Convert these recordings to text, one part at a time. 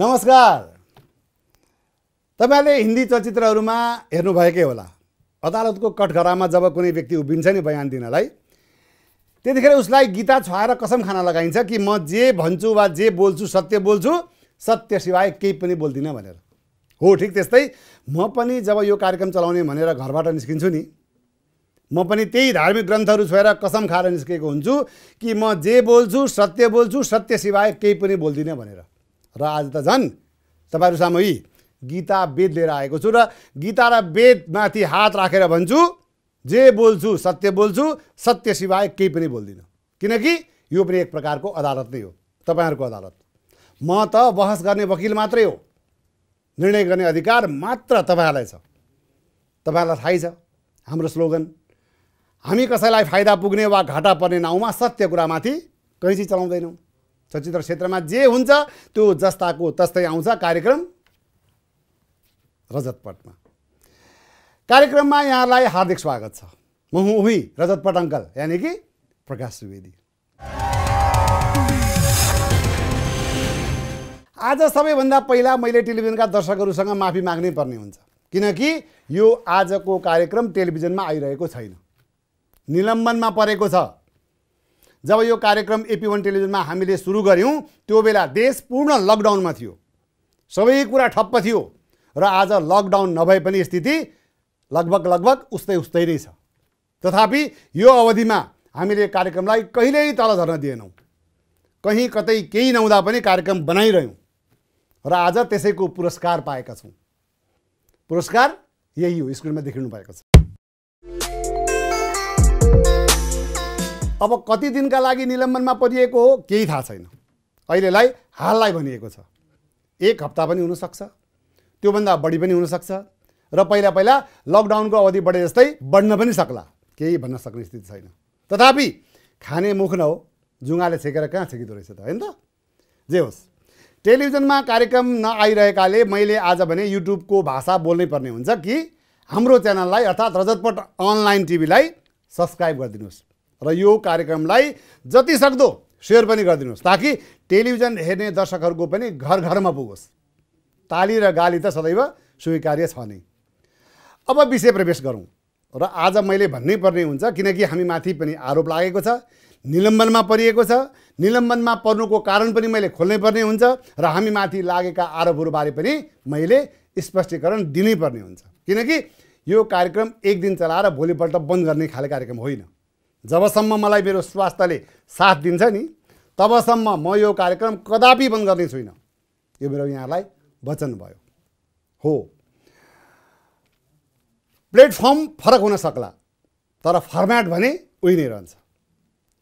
नमस्कार तपाईँहरूले हिन्दी चलचित्रहरूमा हेर्नुभएकै होला अदालतको कठघरामा जब कुनै व्यक्ति उभिन्छ नि बयान दिनलाई त्यतिखेर उसलाई गीता छुवाएर कसम खाना लगाइन्छ कि म जे भन्छु वा जे बोल्छु सत्य बोल्छु सत्य सिवाय केही पनि बोल्दिनँ भनेर हो ठिक त्यस्तै म पनि जब यो कार्यक्रम चलाउने भनेर घरबाट निस्किन्छु नि म पनि त्यही धार्मिक ग्रन्थहरू छोएर कसम खाएर निस्केको हुन्छु कि म जे बोल्छु सत्य बोल्छु सत्य सिवाय केही पनि बोल्दिनँ भनेर र आज त झन् तपाईँहरू सामु यी गीता वेद लिएर आएको छु र गीता र वेदमाथि हात राखेर भन्छु जे बोल्छु सत्य बोल्छु सत्य सिवाय केही पनि बोल्दिनँ किनकि यो पनि एक प्रकारको अदालत नै हो तपाईँहरूको अदालत म त बहस गर्ने वकिल मात्रै हो निर्णय गर्ने अधिकार मात्र तपाईँहरूलाई छ तपाईँहरूलाई थाहै छ हाम्रो स्लोगन हामी कसैलाई फाइदा पुग्ने वा घाटा पर्ने नाउँमा सत्य कुरामाथि कैँची चलाउँदैनौँ चलचित्र क्षेत्रमा जे हुन्छ त्यो जस्ताको तस्तै आउँछ कार्यक्रम रजतपटमा कार्यक्रममा यहाँलाई हार्दिक स्वागत छ म हुँ उही रजतपट अङ्कल यानि कि प्रकाश सुवेदी आज सबैभन्दा पहिला मैले टेलिभिजनका दर्शकहरूसँग माफी माग्नै पर्ने हुन्छ किनकि यो आजको कार्यक्रम टेलिभिजनमा आइरहेको छैन निलम्बनमा परेको छ जब यो कार्यक्रम एपी वान टेलिभिजनमा हामीले सुरु गऱ्यौँ त्यो बेला देश पूर्ण लकडाउनमा थियो सबै कुरा ठप्प थियो र आज लकडाउन नभए पनि स्थिति लगभग लगभग उस्तै उस्तै नै छ तथापि यो अवधिमा हामीले कार्यक्रमलाई कहिल्यै तल झर्न दिएनौँ कहीँ कतै केही नहुँदा पनि कार्यक्रम बनाइरह्यौँ र आज त्यसैको पुरस्कार पाएका छौँ पुरस्कार यही हो स्क्रिनमा देखिनु भएको छ अब कति दिनका लागि निलम्बनमा परिएको हो केही थाहा छैन अहिलेलाई हाललाई भनिएको छ एक हप्ता पनि हुनसक्छ त्योभन्दा बढी पनि हुनसक्छ र पहिला पहिला लकडाउनको अवधि बढे जस्तै बढ्न पनि सक्ला केही भन्न सक्ने स्थिति छैन तथापि खाने मुख न हो जुङ्गाले छेकेर कहाँ छेकिँदो रहेछ त होइन त जे होस् टेलिभिजनमा कार्यक्रम नआइरहेकाले मैले आज भने युट्युबको भाषा बोल्नै पर्ने हुन्छ कि हाम्रो च्यानललाई अर्थात् रजतपट अनलाइन टिभीलाई सब्सक्राइब गरिदिनुहोस् र यो कार्यक्रमलाई जति सक्दो सेयर पनि गरिदिनुहोस् ताकि टेलिभिजन हेर्ने दर्शकहरूको पनि घर घरमा पुगोस् ताली र गाली त सदैव स्वीकार्य छ नै अब विषय प्रवेश गरौँ र आज मैले भन्नै पर्ने हुन्छ किनकि हामी माथि पनि आरोप लागेको छ निलम्बनमा परिएको छ निलम्बनमा पर्नुको कारण पनि मैले खोल्नै पर्ने हुन्छ र हामी माथि लागेका आरोपहरूबारे पनि मैले स्पष्टीकरण दिनै पर्ने हुन्छ किनकि यो कार्यक्रम एक दिन चलाएर भोलिपल्ट बन्द गर्ने खाले कार्यक्रम होइन जबसम्म मलाई मेरो स्वास्थ्यले साथ दिन्छ नि तबसम्म म यो कार्यक्रम कदापि बन्द गर्ने छुइनँ यो मेरो यहाँलाई वचन भयो हो प्लेटफर्म फरक हुन सक्ला तर फर्म्याट भने उही नै रहन्छ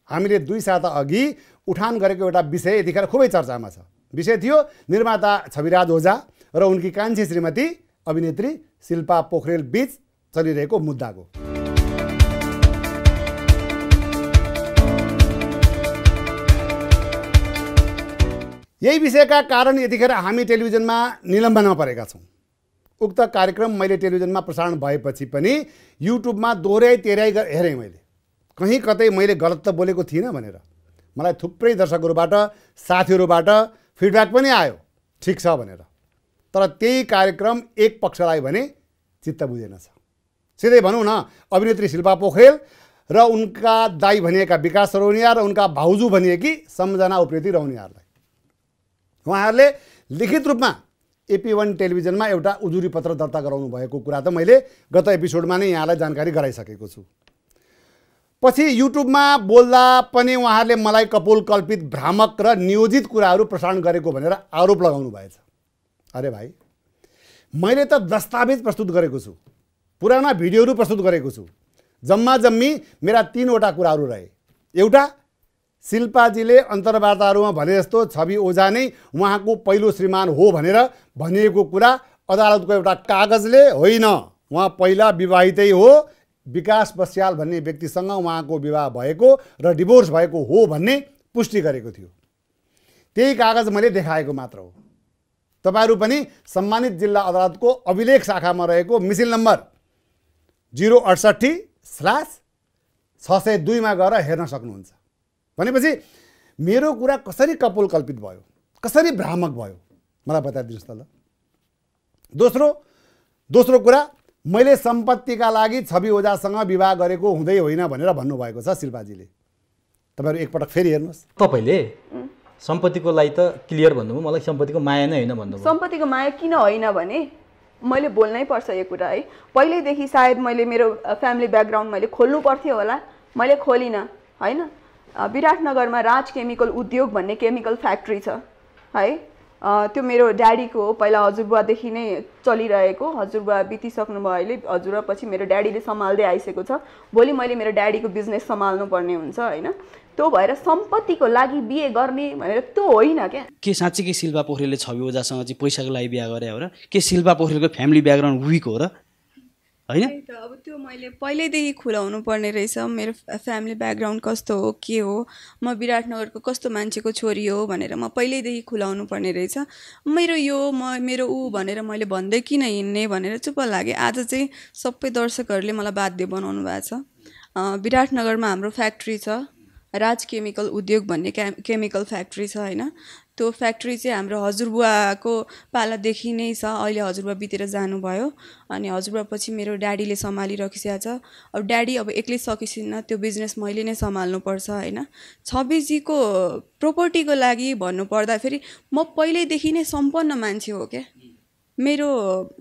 हामीले दुई साता अघि उठान गरेको एउटा विषय यतिखेर खुबै चर्चामा छ विषय थियो निर्माता छविराज ओझा र उनकी कान्छी श्रीमती अभिनेत्री शिल्पा पोखरेल बिच चलिरहेको मुद्दाको यही विषयका कारण यतिखेर हामी टेलिभिजनमा निलम्बनमा परेका छौँ उक्त कार्यक्रम मैले टेलिभिजनमा प्रसारण भएपछि पनि युट्युबमा दोहोऱ्याइ तेह्राइ हेरेँ मैले कहीँ कतै मैले गलत त बोलेको थिइनँ भनेर मलाई थुप्रै दर्शकहरूबाट साथीहरूबाट फिडब्याक पनि आयो ठिक छ भनेर तर त्यही कार्यक्रम एक पक्षलाई भने चित्त बुझेनछ सिधै भनौँ न अभिनेत्री शिल्पा पोखरेल र उनका दाई भनिएका विकास रौनिया र उनका भाउजू भनिएकी सम्झना उप्रेती रौनियाहरूलाई उहाँहरूले लिखित रूपमा एपी वान टेलिभिजनमा एउटा उजुरी पत्र दर्ता गराउनु भएको कुरा त मैले गत एपिसोडमा नै यहाँलाई जानकारी गराइसकेको छु पछि युट्युबमा बोल्दा पनि उहाँहरूले मलाई कपोल कल्पित भ्रामक र नियोजित कुराहरू प्रसारण गरेको भनेर आरोप लगाउनु भएछ अरे भाइ मैले त दस्तावेज प्रस्तुत गरेको छु पुराना भिडियोहरू प्रस्तुत गरेको छु जम्मा जम्मी मेरा तिनवटा कुराहरू रहे एउटा शिल्पाजीले अन्तर्वार्ताहरूमा भने जस्तो छवि ओझा नै उहाँको पहिलो श्रीमान हो भनेर भनिएको कुरा अदालतको एउटा कागजले होइन उहाँ पहिला विवाहितै हो विकास बस्याल भन्ने व्यक्तिसँग उहाँको विवाह भएको र डिभोर्स भएको हो भन्ने पुष्टि गरेको थियो त्यही कागज मैले देखाएको मात्र हो तपाईँहरू पनि सम्मानित जिल्ला अदालतको अभिलेख शाखामा रहेको मिसिल नम्बर जिरो अडसट्ठी स्ल्यास छ सय दुईमा गएर हेर्न सक्नुहुन्छ भनेपछि मेरो कुरा कसरी कपोल कल्पित भयो कसरी भ्रामक भयो मलाई बताइदिनुहोस् त ल दोस्रो दोस्रो कुरा मैले सम्पत्तिका लागि छवि ओजासँग विवाह गरेको हुँदै होइन भनेर भन्नुभएको छ शिल्पाजीले तपाईँहरू एकपटक फेरि हेर्नुहोस् तपाईँले सम्पत्तिको लागि त क्लियर भन्नुभयो मलाई सम्पत्तिको माया नै होइन भन्नु सम्पत्तिको माया किन होइन भने मैले बोल्नै पर्छ यो कुरा है पहिल्यैदेखि सायद मैले मेरो फ्यामिली ब्याकग्राउन्ड मैले खोल्नु पर्थ्यो होला मैले खोलिनँ होइन विराटनगरमा राज केमिकल उद्योग भन्ने केमिकल फ्याक्ट्री छ है त्यो मेरो ड्याडीको हो पहिला हजुरबुवादेखि नै चलिरहेको हजुरबुवा बितिसक्नुभयो अहिले हजुरबा पछि मेरो ड्याडीले सम्हाल्दै आइसकेको छ भोलि मैले मेरो ड्याडीको बिजनेस सम्हाल्नु पर्ने हुन्छ होइन त्यो भएर सम्पत्तिको लागि बिहे गर्ने भनेर त्यो होइन क्या के के शिल्पा पोखरेलले छवि ओजासँग चाहिँ पैसाको लागि बिहा गरे हो र के शिल्पा पोखरेलको फ्यामिली ब्याकग्राउन्ड विक हो र होइन अब त्यो मैले पहिल्यैदेखि खुलाउनु पर्ने रहेछ मेरो फ्यामिली ब्याकग्राउन्ड कस्तो हो के हो म विराटनगरको कस्तो मान्छेको छोरी हो भनेर म पहिल्यैदेखि खुलाउनु पर्ने रहेछ मेरो यो म मेरो ऊ भनेर मैले भन्दै किन हिँड्ने भनेर चुप लागेँ आज चाहिँ सबै दर्शकहरूले मलाई बाध्य बनाउनु भएको छ विराटनगरमा हाम्रो फ्याक्ट्री छ राज केमिकल उद्योग भन्ने केमिकल फ्याक्ट्री छ होइन त्यो फ्याक्ट्री चाहिँ हाम्रो हजुरबुवाको पालादेखि नै छ अहिले हजुरबुवा बितेर जानुभयो अनि हजुरबुवा पछि मेरो ड्याडीले सम्हालिरहेको छ अब ड्याडी अब एक्लै सकिसिन्न त्यो बिजनेस मैले नै सम्हाल्नुपर्छ होइन छब्बिसजीको प्रोपर्टीको लागि भन्नुपर्दा फेरि म पहिल्यैदेखि नै सम्पन्न मान्छे हो क्या मेरो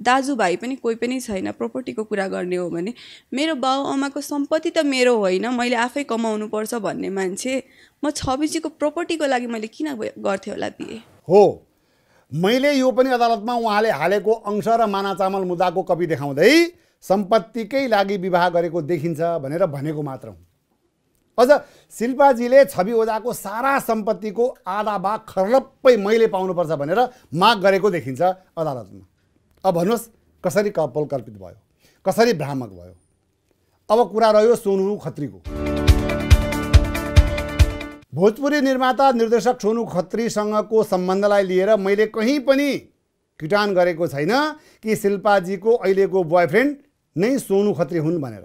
दाजुभाइ पनि कोही पनि छैन प्रोपर्टीको कुरा गर्ने हो भने मेरो बाउ आमाको सम्पत्ति त मेरो होइन मैले आफै कमाउनुपर्छ भन्ने मान्छे छविजीको प्रोपर्टीको लागि मैले किन गर्थेँ होला बिहे हो मैले यो पनि अदालतमा उहाँले हालेको अंश र माना चामल मुद्दाको कपी देखाउँदै सम्पत्तिकै लागि विवाह गरेको देखिन्छ भनेर भनेको मात्र हुँ अझ शिल्पाजीले छवि ओझाको सारा सम्पत्तिको आधा भाग खर्लप्पै मैले पाउनुपर्छ भनेर माग गरेको देखिन्छ अदालतमा अब भन्नुहोस् कसरी कल्पित भयो कसरी भ्रामक भयो अब कुरा रह्यो सोनु खत्रीको भोजपुरी निर्माता निर्देशक सोनु खत्रीसँगको सम्बन्धलाई लिएर मैले कहीँ पनि किटान गरेको छैन कि शिल्पाजीको अहिलेको बोयफ्रेन्ड नै सोनु खत्री हुन् भनेर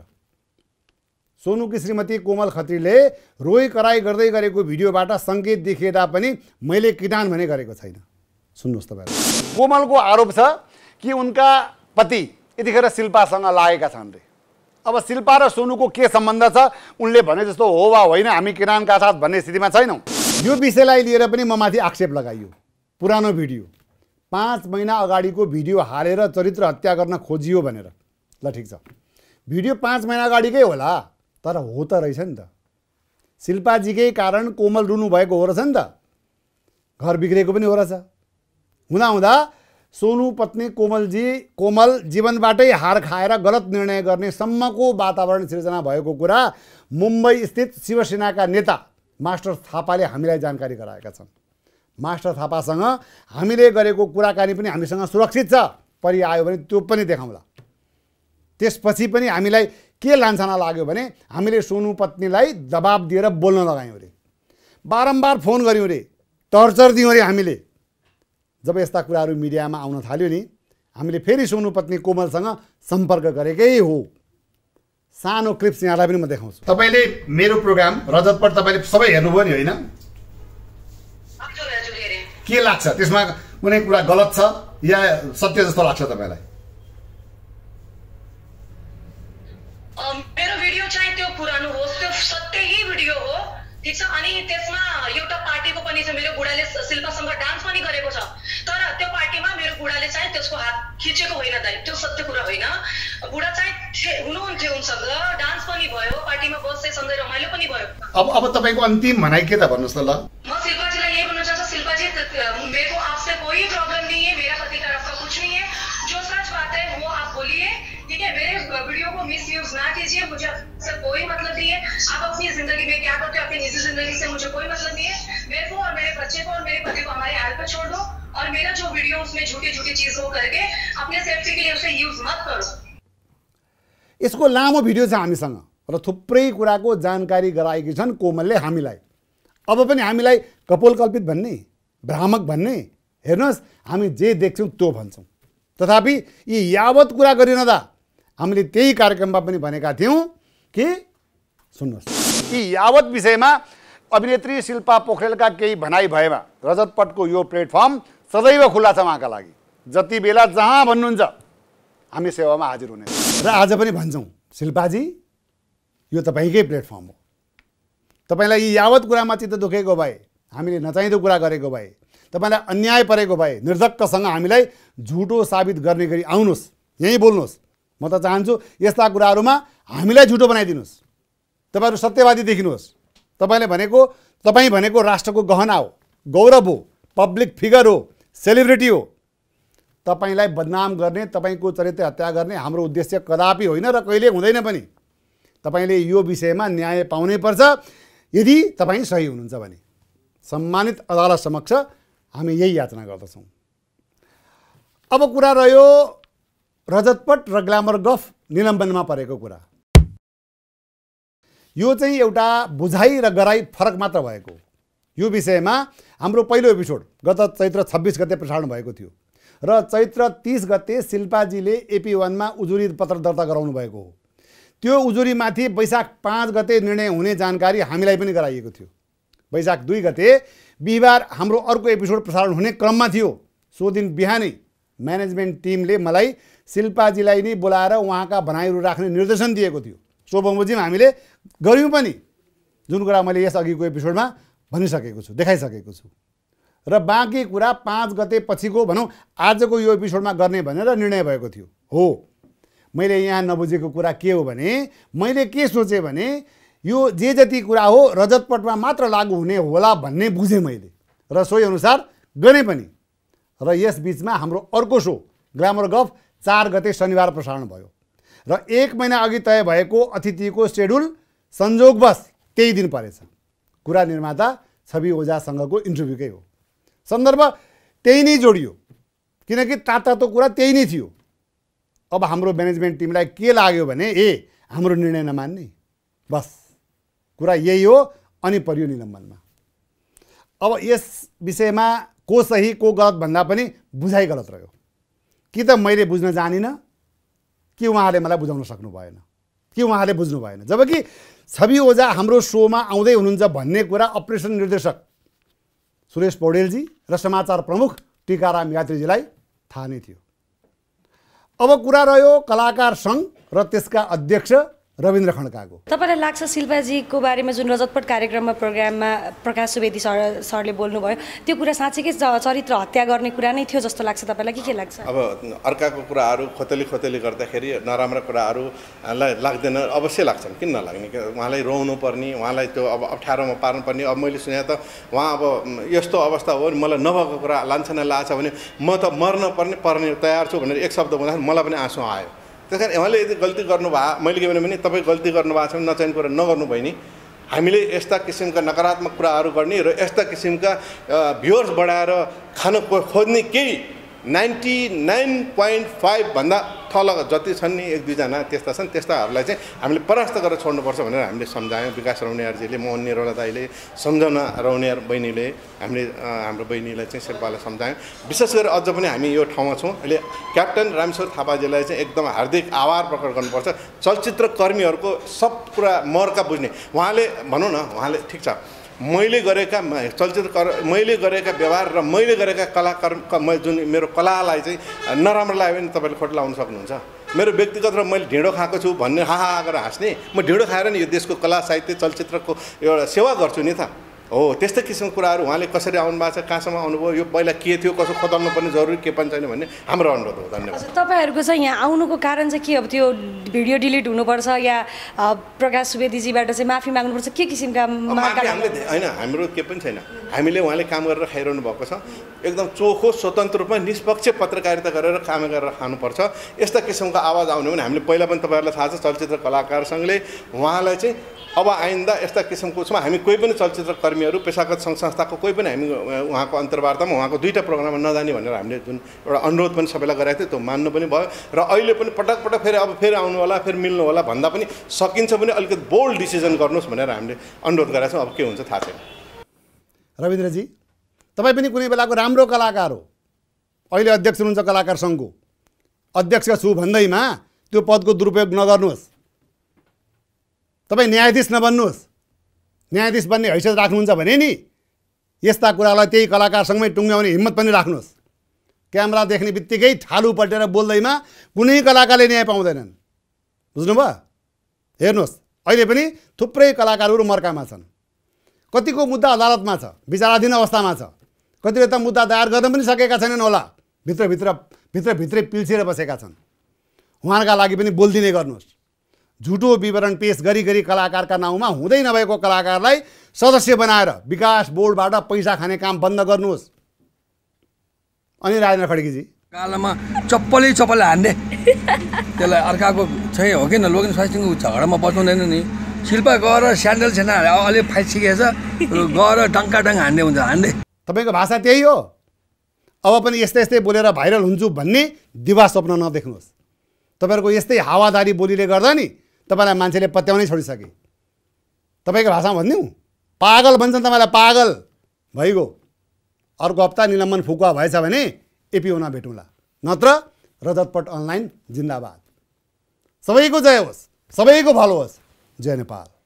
सोनुकी श्रीमती कोमल खत्रीले रोइ कराई गर्दै गरेको भिडियोबाट सङ्केत देखिएता पनि मैले किटान भने गरेको छैन सुन्नुहोस् तपाईँ कोमलको आरोप छ कि उनका पति यतिखेर शिल्पासँग लागेका छन् रे अब शिल्पा र सोनुको के सम्बन्ध छ उनले भने जस्तो हो वा होइन हामी किरानका साथ भन्ने स्थितिमा छैनौँ यो विषयलाई लिएर पनि म माथि आक्षेप लगाइयो पुरानो भिडियो पाँच महिना अगाडिको भिडियो हालेर चरित्र हत्या गर्न खोजियो भनेर ल ठिक छ भिडियो पाँच महिना अगाडिकै होला तर हो त रहेछ नि त शिल्पाजीकै कारण कोमल रुनु भएको हो रहेछ नि त घर बिग्रेको पनि हो रहेछ हुँदा हुँदा सोनु पत्नी कोमलजी कोमल जीवनबाटै हार खाएर गलत निर्णय गर्ने सम्मको वातावरण सिर्जना भएको कुरा मुम्बई स्थित शिवसेनाका नेता मास्टर थापाले हामीलाई जानकारी गराएका छन् मास्टर थापासँग हामीले गरेको कुराकानी पनि हामीसँग सुरक्षित छ परि आयो भने त्यो पनि देखाउँला त्यसपछि पनि हामीलाई के लान्छना लाग्यो भने हामीले सोनु पत्नीलाई दबाब दिएर बोल्न लगायौँ अरे बारम्बार फोन गऱ्यौँ अरे टर्चर दियौँ अरे हामीले जब यस्ता कुराहरू मिडियामा आउन थाल्यो नि हामीले फेरि सोनुपत्नी कोमलसँग सम्पर्क गरेकै हो सानो क्लिप्स यहाँलाई पनि म देखाउँछु तपाईँले मेरो प्रोग्राम रजतपट तपाईँले सबै हेर्नुभयो नि होइन के लाग्छ त्यसमा कुनै कुरा गलत छ या सत्य जस्तो लाग्छ तपाईँलाई मेरो भिडियो चाहिँ त्यो पुरानो होस् त्यो सत्यही भिडियो हो ठिक छ अनि त्यसमा एउटा पार्टीको पनि छ मेरो बुढाले शिल्पासँग डान्स पनि गरेको छ तर त्यो पार्टीमा मेरो बुढाले चाहिँ त्यसको हात खिचेको होइन दाइ त्यो सत्य कुरा होइन बुढा चाहिँ हुनुहुन्थ्यो उनसँग डान्स पनि भयो पार्टीमा सँगै रमाइलो पनि भयो अब अब तपाईँको अन्तिम भनाइ के त भन्नुहोस् त ल म शिल्पाजीलाई यही भन्न चाहन्छु शिल्पाजी मेरो आपसे कोही प्रब्लम नहीं है मेरा पति तरफ का कुछ नहीं है जो सच बात है वो आप बोलिए ठीक है मेरे वीडियो को मिस यूज ना कीजिए मुझे से कोई मतलब नहीं है आप अपनी जिंदगी में क्या करते हो अपनी निजी जिंदगी से मुझे कोई मतलब नहीं है मेरे को और मेरे बच्चे को और मेरे पति को हमारे हाल पर छोड़ दो और मेरा जो वीडियो उसमें झूठी झूठी चीज करके अपने सेफ्टी के लिए उसे युज मत करो यसको लामो भिडियो छ हामीसँग र थुप्रै कुराको जानकारी गराएकी छन् कोमलले हामीलाई अब पनि हामीलाई कपोलकल्पित भन्ने भ्रामक भन्ने हेर्नुहोस् हामी जे देख्छौँ त्यो भन्छौँ तथापि यी यावत कुरा गरिरहँदा हामीले त्यही कार्यक्रममा पनि भनेका थियौँ कि सुन्नुहोस् यी यावत विषयमा अभिनेत्री शिल्पा पोखरेलका केही भनाइ भएमा रजतपटको यो प्लेटफर्म सदैव खुल्ला छ उहाँका लागि जति बेला जहाँ भन्नुहुन्छ हामी सेवामा हाजिर हुने र आज पनि भन्छौँ शिल्पाजी यो तपाईँकै प्लेटफर्म हो तपाईँलाई यी यावत कुरामा चित्त दुखेको भए हामीले नचाहिँदो कुरा गरेको भए तपाईँलाई अन्याय परेको भए निर्धक्कसँग हामीलाई झुटो साबित गर्ने गरी आउनुहोस् यहीँ बोल्नुहोस् म त चाहन्छु यस्ता कुराहरूमा हामीलाई झुटो बनाइदिनुहोस् तपाईँहरू सत्यवादी देखिनुहोस् तपाईँले भनेको तपाईँ भनेको राष्ट्रको गहना हो गौरव हो पब्लिक फिगर हो सेलिब्रेटी हो तपाईँलाई बदनाम गर्ने तपाईँको चरित्र हत्या गर्ने हाम्रो उद्देश्य कदापि होइन र कहिले हुँदैन पनि तपाईँले यो विषयमा न्याय पाउनै पर्छ यदि तपाईँ सही हुनुहुन्छ भने सम्मानित अदालत समक्ष हामी यही याचना गर्दछौँ अब कुरा रह्यो रजतपट र ग्ल्यामर गफ निलम्बनमा परेको कुरा यो चाहिँ एउटा बुझाइ र गराई फरक मात्र भएको हो यो विषयमा हाम्रो पहिलो एपिसोड गत चैत्र छब्बिस गते प्रसारण भएको थियो र चैत्र तिस गते शिल्पाजीले एपी वानमा उजुरी पत्र दर्ता गराउनु भएको हो त्यो उजुरीमाथि वैशाख पाँच गते निर्णय हुने जानकारी हामीलाई पनि गराइएको थियो वैशाख दुई गते बिहिबार हाम्रो अर्को एपिसोड प्रसारण हुने क्रममा थियो सो दिन बिहानै म्यानेजमेन्ट टिमले मलाई शिल्पाजीलाई नै बोलाएर उहाँका भनाइहरू राख्ने निर्देशन दिएको थियो सो बमोजिम हामीले गऱ्यौँ पनि जुन कुरा मैले यस अघिको एपिसोडमा भनिसकेको छु देखाइसकेको छु र बाँकी कुरा पाँच गते पछिको भनौँ आजको यो एपिसोडमा गर्ने भनेर निर्णय भएको थियो हो मैले यहाँ नबुझेको कुरा के हो भने मैले के सोचेँ भने यो जे जति कुरा हो रजतपटमा मात्र लागु हुने होला भन्ने बुझेँ मैले र सोही अनुसार गरेँ पनि र यस बिचमा हाम्रो अर्को सो ग्ल्यामर गफ चार गते शनिबार प्रसारण भयो र एक महिना अघि तय भएको अतिथिको सेड्युल संजोगवश त्यही दिन परेछ कुरा निर्माता छवि ओझासँगको इन्टरभ्यूकै हो सन्दर्भ त्यही नै जोडियो किनकि तातो कुरा त्यही नै थियो अब हाम्रो म्यानेजमेन्ट टिमलाई के लाग्यो भने ए हाम्रो निर्णय नमान्ने बस कुरा यही हो अनि पऱ्यो निलम्बनमा अब यस विषयमा को सही को गलत भन्दा पनि बुझाइ गलत रह्यो कि त मैले बुझ्न जानिनँ कि उहाँले मलाई बुझाउन सक्नु भएन कि उहाँले बुझ्नु भएन जबकि छवि ओझा हाम्रो सोमा आउँदै हुनुहुन्छ भन्ने कुरा अपरेसन निर्देशक सुरेश पौडेलजी र समाचार प्रमुख टिकाराम यात्रीजीलाई थाहा नै थियो अब कुरा रह्यो कलाकार सङ्घ र त्यसका अध्यक्ष रविन्द्र खड्काको तपाईँलाई लाग्छ शिल्पाजीको बारेमा जुन रजतपट कार्यक्रममा प्रोग्राममा प्रकाश सुवेदी सर सरले बोल्नुभयो त्यो कुरा साँच्चैकै चरित्र हत्या गर्ने कुरा नै थियो जस्तो लाग्छ तपाईँलाई के के लाग्छ अब अर्काको कुराहरू खोतली खोतली गर्दाखेरि नराम्रा कुराहरूलाई लाग्दैन अवश्य लाग्छन् किन नलाग्ने उहाँलाई रोउनु पर्ने उहाँलाई त्यो अब अप्ठ्यारोमा पार्नुपर्ने अब मैले सुने त उहाँ अब यस्तो अवस्था हो मलाई नभएको कुरा लान्छ नै लाग्छ भने म त मर्न पर्ने पर्ने तयार छु भनेर एक शब्द बोल्दाखेरि मलाई पनि आँसु आयो त्यस कारण उहाँले यदि गल्ती गर्नुभयो मैले के भने तपाईँ गल्ती गर्नुभएको छ भने नचाहिने कुरा नगर्नु भयो नि हामीले यस्ता किसिमका नकारात्मक कुराहरू गर्ने र यस्ता किसिमका भ्युर्स बढाएर खान खोज्ने केही नाइन्टी नाइन पोइन्ट फाइभभन्दा थल जति छन् नि एक दुईजना त्यस्ता छन् त्यस्ताहरूलाई चाहिँ हामीले परास्त गरेर छोड्नुपर्छ भनेर हामीले सम्झायौँ विकास रौनियारजीले मोहन निरोला दाईले सम्झना रौनियार बहिनीले हामीले हाम्रो बहिनीलाई चाहिँ शेर्पालाई सम्झायौँ विशेष गरी अझ पनि हामी यो ठाउँमा छौँ अहिले क्याप्टन रामेश्वर थापाजीलाई चाहिँ एकदम हार्दिक आभार प्रकट गर्नुपर्छ चलचित्र कर्मीहरूको सब कुरा मर्का बुझ्ने उहाँले भनौँ न उहाँले ठिक छ मैले गरेका चलचित्र मैले गरेका व्यवहार र मैले गरेका कलाकर्म जुन मेरो कलालाई चाहिँ नराम्रो लाग्यो भने तपाईँले खोट लाउन सक्नुहुन्छ मेरो व्यक्तिगत र मैले ढिँडो खाएको छु भन्ने हाहा गरेर हाँस्ने म ढिँडो खाएर नि यो देशको कला साहित्य चलचित्रको एउटा सेवा गर्छु नि त हो त्यस्तै किसिमको कुराहरू उहाँले कसरी आउनु भएको छ कहाँसम्म आउनुभयो यो पहिला के थियो कसो खोतल्नु पर्ने जरुरी के पनि छैन भन्ने हाम्रो अनुरोध हो धन्यवाद तपाईँहरूको चाहिँ यहाँ आउनुको कारण चाहिँ के अब त्यो भिडियो डिलिट हुनुपर्छ या प्रकाश सुवेदीजीबाट चाहिँ माफी माग्नुपर्छ के किसिमका हामीले होइन हाम्रो के पनि छैन हामीले उहाँले काम गरेर खाइरहनु भएको छ एकदम चोखो स्वतन्त्र रूपमा निष्पक्ष पत्रकारिता गरेर काम गरेर खानुपर्छ यस्ता किसिमको आवाज आउने भने हामीले पहिला पनि तपाईँहरूलाई थाहा छ चलचित्र कलाकार सङ्घले उहाँलाई चाहिँ अब आइन्दा यस्ता किसिमको उसमा हामी कोही पनि चलचित्रकर्मी हामीहरू पेसागत सङ्घ संस्थाको कोही पनि हामी उहाँको अन्तर्वार्तामा उहाँको दुईवटा प्रोग्राममा नजाने भनेर हामीले जुन एउटा अनुरोध पनि सबैलाई गराएको थियो त्यो मान्नु पनि भयो र अहिले पनि पटक पटक फेरि अब फेरि आउनु होला फेरि मिल्नु होला भन्दा पनि सकिन्छ भने अलिकति बोल्ड डिसिजन गर्नुहोस् भनेर हामीले अनुरोध गरेका छौँ अब के हुन्छ थाहा छैन रविन्द्रजी तपाईँ पनि कुनै बेलाको राम्रो कलाकार हो अहिले अध्यक्ष हुनुहुन्छ कलाकार सङ्घको अध्यक्ष छु भन्दैमा त्यो पदको दुरुपयोग नगर्नुहोस् तपाईँ न्यायाधीश नबन्नुहोस् न्यायाधीश बन्ने हैसियत राख्नुहुन्छ भने नि यस्ता कुरालाई त्यही कलाकारसँगै टुङ्ग्याउने हिम्मत पनि राख्नुहोस् क्यामेरा देख्ने बित्तिकै ठालु पल्टेर बोल्दैमा कुनै कलाकारले न्याय पाउँदैनन् बुझ्नुभयो हेर्नुहोस् अहिले पनि थुप्रै कलाकारहरू मर्कामा छन् कतिको मुद्दा अदालतमा छ विचाराधीन अवस्थामा छ कतिले त मुद्दा दायर गर्न पनि सकेका छैनन् होला भित्रभित्र भित्रभित्रै पिल्सिएर बसेका छन् उहाँहरूका लागि पनि बोलिदिने गर्नुहोस् झुटो विवरण पेस गरी गरी कलाकारका नाउँमा हुँदै नभएको कलाकारलाई सदस्य बनाएर विकास बोर्डबाट पैसा खाने काम बन्द गर्नुहोस् अनि राजेन्द्र खड्कीजी कालमा चप्पलै चप्पल हान्ने त्यसलाई अर्काको छैन हो कि न लोकेन स्वास्थ्यको झगडामा बचाउँदैन नि शिल्प गएर स्यान्डल छैन अलि फाइसिकेछ गएर डङ्का डङ हान्ने हुन्छ हान्ने तपाईँको भाषा त्यही हो अब पनि यस्तै यस्तै बोलेर भाइरल हुन्छु भन्ने दिवा स्वप्न नदेख्नुहोस् तपाईँहरूको यस्तै हावादारी बोलीले गर्दा नि तपाईँलाई मान्छेले पत्याउनै छोडिसके तपाईँको भाषामा भनिदिउँ पागल भन्छन् तपाईँलाई पागल भइगयो अर्को हप्ता निलम्बन फुकुवा भएछ भने एपिओना भेटौँला नत्र रजतपट अनलाइन जिन्दाबाद सबैको जय होस् सबैको भलो होस् जय नेपाल